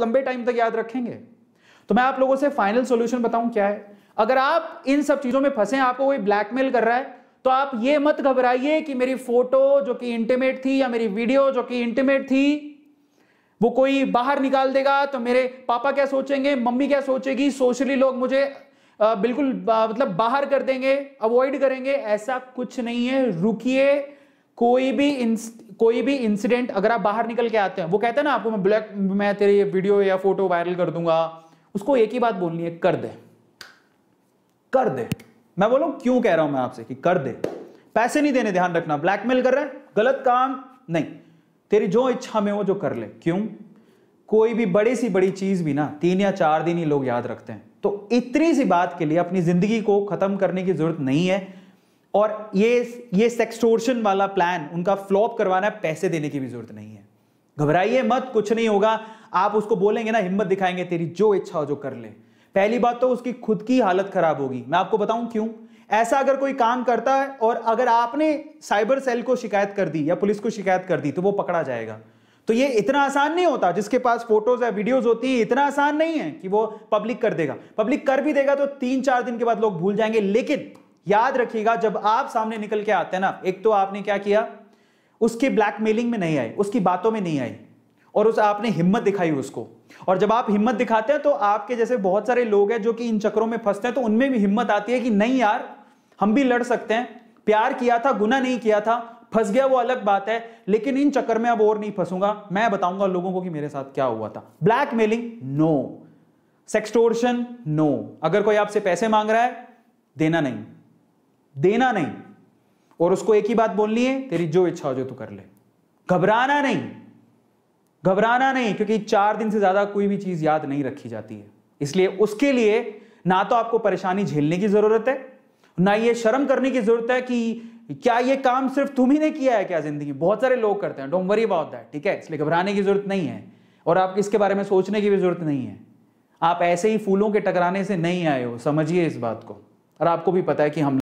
लंबे टाइम तक याद रखेंगे तो मैं आप लोगों से फाइनल सोल्यूशन बताऊं क्या है अगर आप इन सब चीजों में फंसे आपको कोई ब्लैकमेल कर रहा है तो आप ये मत घबराइए कि मेरी फोटो जो कि इंटीमेट थी या मेरी वीडियो जो कि इंटीमेट थी वो कोई बाहर निकाल देगा तो मेरे पापा क्या सोचेंगे मम्मी क्या सोचेगी सोशली लोग मुझे बिल्कुल मतलब बाहर कर देंगे अवॉइड करेंगे ऐसा कुछ नहीं है रुकिए कोई भी कोई भी इंसिडेंट अगर आप बाहर निकल के आते हैं वो कहते हैं ना आपको मैं ब्लैक मैं तेरे ये वीडियो या फोटो वायरल कर दूंगा उसको एक ही बात बोलनी है कर दे कर दे मैं बोलूं क्यों कह रहा हूं मैं आपसे कि कर दे पैसे नहीं देने ध्यान रखना ब्लैकमेल कर रहा है गलत काम नहीं तेरी जो इच्छा में हो जो कर ले क्यों कोई भी बड़ी सी बड़ी चीज भी ना तीन या चार दिन ही लोग याद रखते हैं तो इतनी सी बात के लिए अपनी जिंदगी को खत्म करने की जरूरत नहीं है और ये ये सेक्सटोर्शन वाला प्लान उनका फ्लॉप करवाना है पैसे देने की भी जरूरत नहीं है घबराइए मत कुछ नहीं होगा आप उसको बोलेंगे ना हिम्मत दिखाएंगे तेरी जो इच्छा हो जो कर ले पहली बात तो उसकी खुद की हालत खराब होगी मैं आपको बताऊं क्यों ऐसा अगर कोई काम करता है और अगर आपने साइबर सेल को शिकायत कर दी या पुलिस को शिकायत कर दी तो वो पकड़ा जाएगा तो ये इतना आसान नहीं होता जिसके पास फोटोज या वीडियोज होती है इतना आसान नहीं है कि वो पब्लिक कर देगा पब्लिक कर भी देगा तो तीन चार दिन के बाद लोग भूल जाएंगे लेकिन याद रखिएगा जब आप सामने निकल के आते हैं ना एक तो आपने क्या किया उसकी ब्लैकमेलिंग में नहीं आई उसकी बातों में नहीं आई और उस आपने हिम्मत दिखाई उसको और जब आप हिम्मत दिखाते हैं तो आपके जैसे बहुत सारे लोग हैं जो कि इन चक्रों में फंसते हैं तो उनमें भी हिम्मत आती है कि नहीं यार हम भी लड़ सकते हैं प्यार किया था गुना नहीं किया था फंस गया वो अलग बात है लेकिन इन चक्कर में अब और नहीं फंसूंगा मैं बताऊंगा लोगों को कि मेरे साथ क्या हुआ था ब्लैकमेलिंग नो सेक्सटोर्शन नो अगर कोई आपसे पैसे मांग रहा है देना नहीं देना नहीं और उसको एक ही बात बोलनी है तेरी जो इच्छा हो जो तू कर ले घबराना नहीं घबराना नहीं क्योंकि चार दिन से ज्यादा कोई भी चीज याद नहीं रखी जाती है इसलिए उसके लिए ना तो आपको परेशानी झेलने की जरूरत है ना ये शर्म करने की जरूरत है कि क्या ये काम सिर्फ तुम ही ने किया है क्या जिंदगी बहुत सारे लोग करते हैं डोंट वरी अबाउट दैट ठीक है इसलिए घबराने की जरूरत नहीं है और आप इसके बारे में सोचने की भी जरूरत नहीं है आप ऐसे ही फूलों के टकराने से नहीं आए हो समझिए इस बात को और आपको भी पता है कि हम